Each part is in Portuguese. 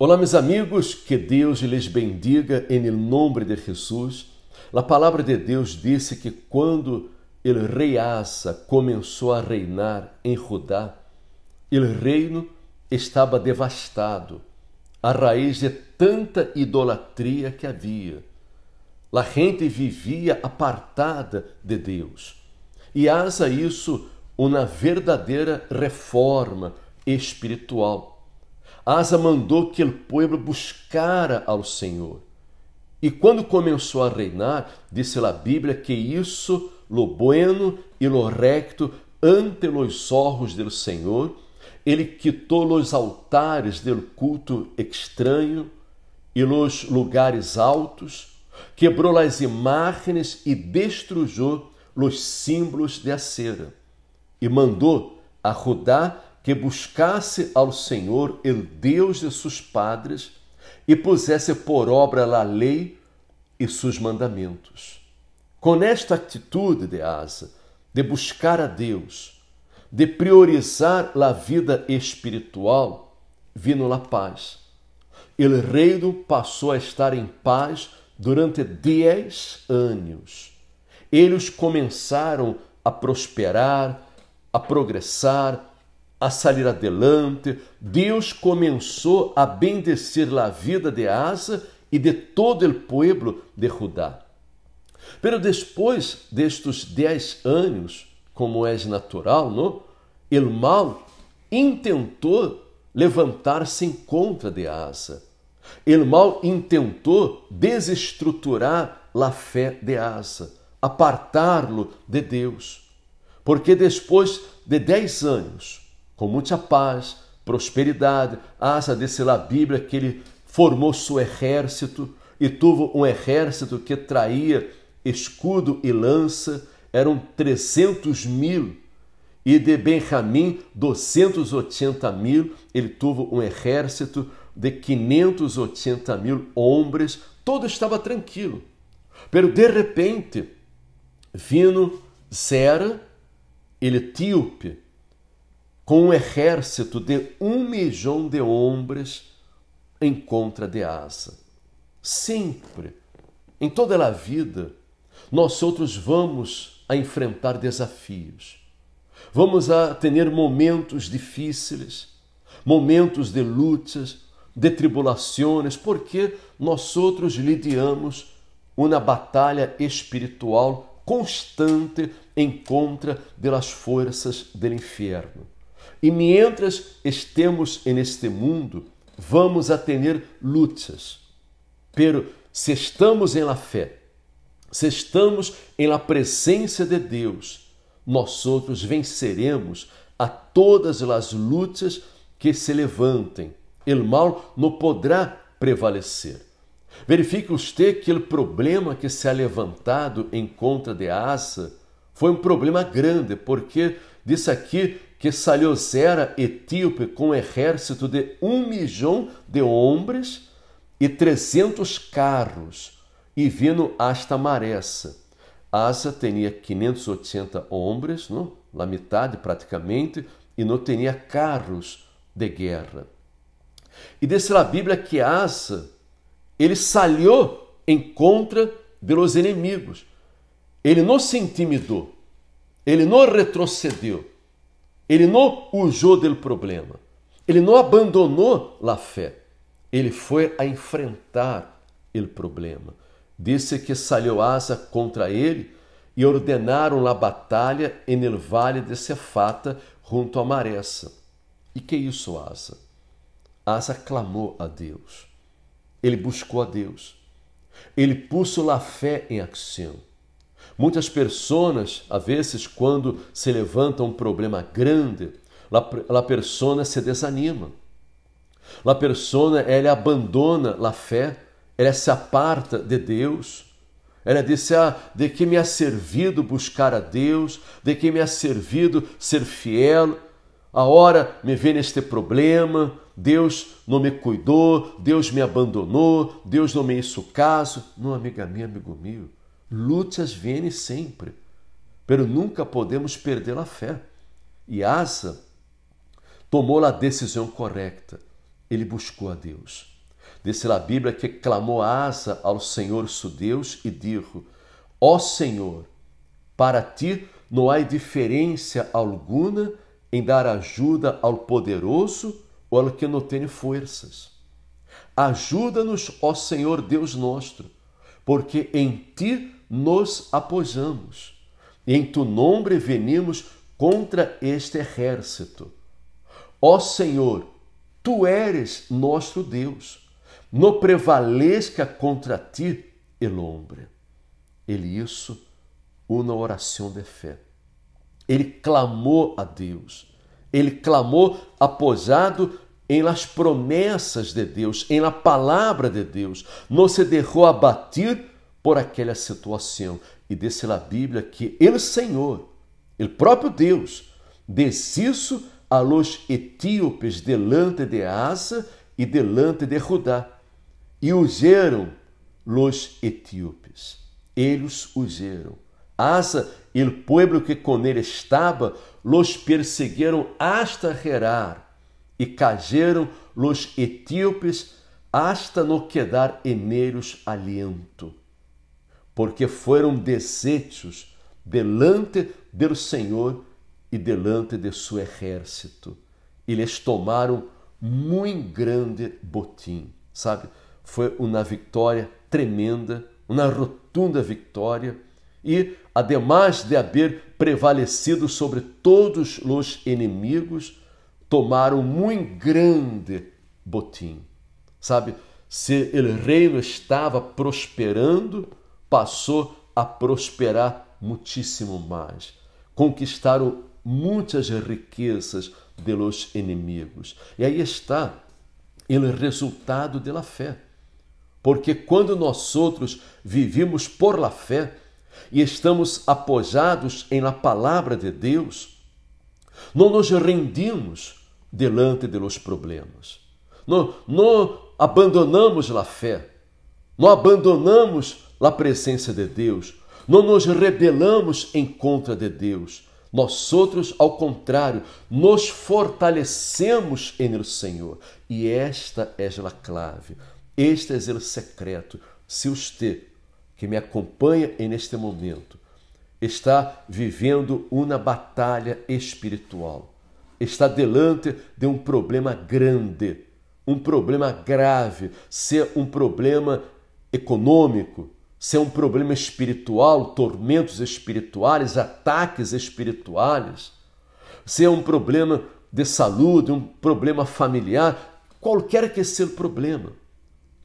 Olá, meus amigos, que Deus lhes bendiga em nome de Jesus. A palavra de Deus disse que quando ele rei Asa começou a reinar em Judá, o reino estava devastado, a raiz de tanta idolatria que havia. A gente vivia apartada de Deus. E Asa isso uma verdadeira reforma espiritual Asa mandou que o povo buscara ao Senhor. E quando começou a reinar, disse a Bíblia que isso, lo bueno e lo recto, ante los ojos do Senhor, ele quitou los altares do culto estranho e los lugares altos, quebrou as imagens e destruiu los símbolos de acera, e mandou a rodar que buscasse ao Senhor, o Deus de seus padres, e pusesse por obra a lei e seus mandamentos. Com esta atitude de Asa, de buscar a Deus, de priorizar a vida espiritual, vino a paz. O reino passou a estar em paz durante dez anos. Eles começaram a prosperar, a progressar, a sair adelante, Deus começou a bendecer a vida de Asa e de todo o povo de Judá. Pero depois destes dez anos, como é natural, não? mal intentou levantar-se em contra de Asa. O mal intentou desestruturar a fé de Asa, apartá-lo de Deus. Porque depois de dez anos, com muita paz, prosperidade. Asa ah, disse lá a Bíblia que ele formou seu exército e tuvo um exército que traía escudo e lança, eram 300 mil. E de Benjamim, 280 mil, ele tuvo um exército de 580 mil homens, todo estava tranquilo. Pero de repente, vindo Zera, ele tiope, com um exército de um milhão de homens em contra de Asa. Sempre, em toda a vida, nós outros vamos a enfrentar desafios. Vamos a ter momentos difíceis, momentos de lutas, de tribulações, porque nós outros lidiamos uma batalha espiritual constante em contra das forças do inferno. E mientras estemos neste mundo, vamos a ter lutas. Pero se estamos em la fé, se estamos em la presença de Deus, nós outros venceremos a todas as lutas que se levantem. El mal não podrá prevalecer. Verifique usted que o problema que se ha levantado em contra de Asa foi um problema grande, porque disse aqui que saiu Zera, etíope, com um exército de um milhão de homens e trezentos carros, e vindo hasta Maressa. Asa tinha 580 homens, não? a metade praticamente, e não tinha carros de guerra. E disse a Bíblia que Asa, ele saiu em contra dos inimigos. Ele não se intimidou, ele não retrocedeu ele não usou do problema. Ele não abandonou a fé. Ele foi a enfrentar o problema. Disse que saiu asa contra ele e ordenaram a batalha em el vale de Cefata junto a Maressa. E que isso, Asa? Asa clamou a Deus. Ele buscou a Deus. Ele pôs a fé em ação. Muitas pessoas, a vezes, quando se levanta um problema grande, a persona se desanima. a persona, ela abandona a fé, ela se aparta de Deus. Ela disse: ah, de que me ha servido buscar a Deus, de que me ha servido ser fiel. A hora me vê neste problema, Deus não me cuidou, Deus me abandonou, Deus não me hizo caso. Não, amiga minha, amigo meu, as vêm sempre, pero nunca podemos perder a fé. E Asa tomou a decisão correta. Ele buscou a Deus. Disse a Bíblia que clamou Asa ao Senhor, seu Deus, e disse: Ó Senhor, para ti não há diferença alguma em dar ajuda ao poderoso ou ao que não tem forças. Ajuda-nos, ó Senhor Deus nosso, porque em ti nos apoiamos. Em tu nome venimos contra este exército. Ó Senhor, tu eres nosso Deus. Não prevaleça contra ti el hombre. Ele isso uma oração de fé. Ele clamou a Deus. Ele clamou apoiado em las promessas de Deus, em la palavra de Deus. Não se deixou abatir por aquela situação. E disse a Bíblia que ele Senhor, ele próprio Deus, isso a los etíopes delante de Asa e delante de Judá. E huyeron los etíopes. Eles huyeron. Asa e o povo que com ele estava los perseguiram hasta Gerar e cayeron los etíopes hasta no quedar en aliento porque foram desechos delante do Senhor e delante de seu exército. Eles tomaram muito grande botim, sabe? Foi uma vitória tremenda, uma rotunda vitória e, además de haver prevalecido sobre todos os inimigos, tomaram muito grande botim, sabe? Se o reino estava prosperando, passou a prosperar muitíssimo mais. Conquistaram muitas riquezas de los inimigos. E aí está o resultado da fé. Porque quando nós outros vivimos por la fé e estamos apoiados em la palavra de Deus, não nos rendimos delante de los problemas. Não, não abandonamos la fé. Não abandonamos na presença de Deus, não nos rebelamos em contra de Deus. Nós outros, ao contrário, nos fortalecemos em o Senhor. E esta é a clave, este é o secreto. Se você que me acompanha neste momento está vivendo uma batalha espiritual, está delante de um problema grande, um problema grave, se é um problema econômico, se é um problema espiritual, tormentos espirituais, ataques espirituais, se é um problema de saúde, um problema familiar, qualquer que seja o problema.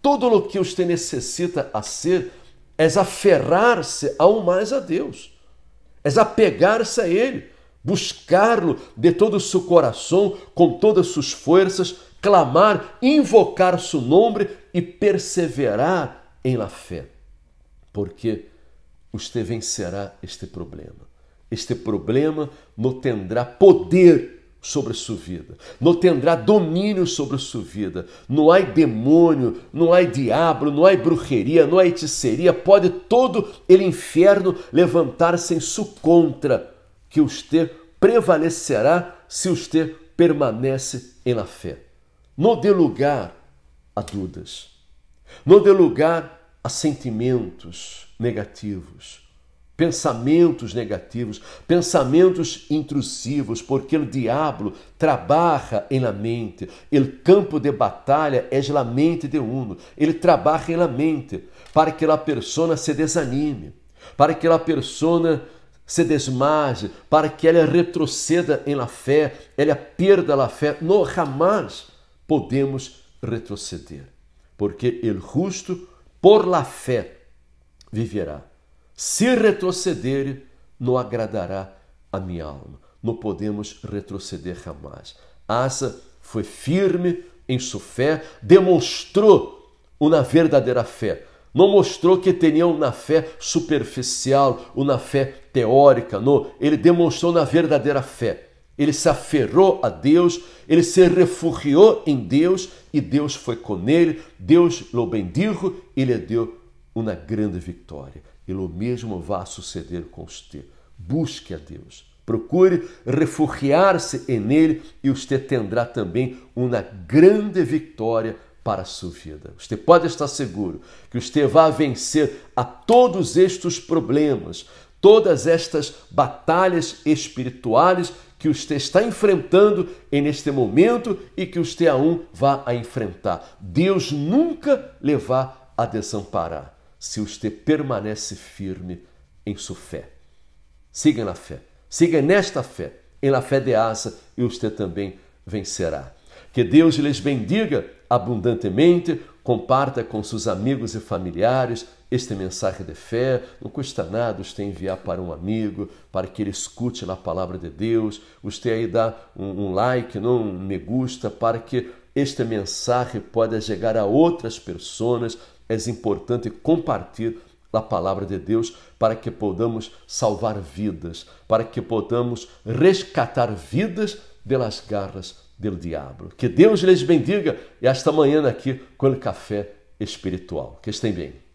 tudo o que você necessita a ser é aferrar-se ao mais a Deus, é apegar-se a Ele, buscá-lo de todo o seu coração, com todas as suas forças, clamar, invocar seu nome e perseverar em la fé porque você vencerá este problema. Este problema não terá poder sobre a sua vida, não terá domínio sobre a sua vida. Não há demônio, não há diabo, não há bruxeria, não há heiticeria. Pode todo ele inferno levantar-se em sua contra, que você prevalecerá se você permanece em la fé. Não dê lugar a dúvidas. Não dê lugar a sentimentos negativos, pensamentos negativos, pensamentos intrusivos, porque o diabo trabalha em la mente. El campo de batalha é la mente de uno. Ele trabalha em la mente para que la persona se desanime, para que la persona se desmaje, para que ela retroceda em la fé, ela perda la fé. Não jamais podemos retroceder, porque el justo por la fé viverá. Se retroceder, não agradará a minha alma. Não podemos retroceder jamais. Asa foi firme em sua fé, demonstrou uma verdadeira fé. Não mostrou que tinha uma fé superficial, uma fé teórica, não. Ele demonstrou na verdadeira fé. Ele se aferrou a Deus, ele se refugiou em Deus e Deus foi com ele. Deus o bendijo e lhe deu uma grande vitória. E o mesmo vai suceder com você. Busque a Deus. Procure refugiar-se nele e você terá também uma grande vitória para a sua vida. Você pode estar seguro que você vai vencer a todos estes problemas, todas estas batalhas espirituais que os está enfrentando neste momento e que a um vá a enfrentar. Deus nunca levar a desamparar se você permanece firme em sua fé. Siga na fé, siga nesta fé, em la fé de asa e você também vencerá. Que Deus lhes bendiga abundantemente, comparta com seus amigos e familiares este mensagem de fé. Não custa nada os enviar para um amigo, para que ele escute a palavra de Deus, os te aí dar um, um like, não, um me gusta, para que esta mensagem pode chegar a outras pessoas. É importante compartilhar a palavra de Deus para que podamos salvar vidas, para que podamos rescatar vidas delas garras del diabo. Que Deus lhes bendiga e esta manhã aqui com o café espiritual. Que estejam bem.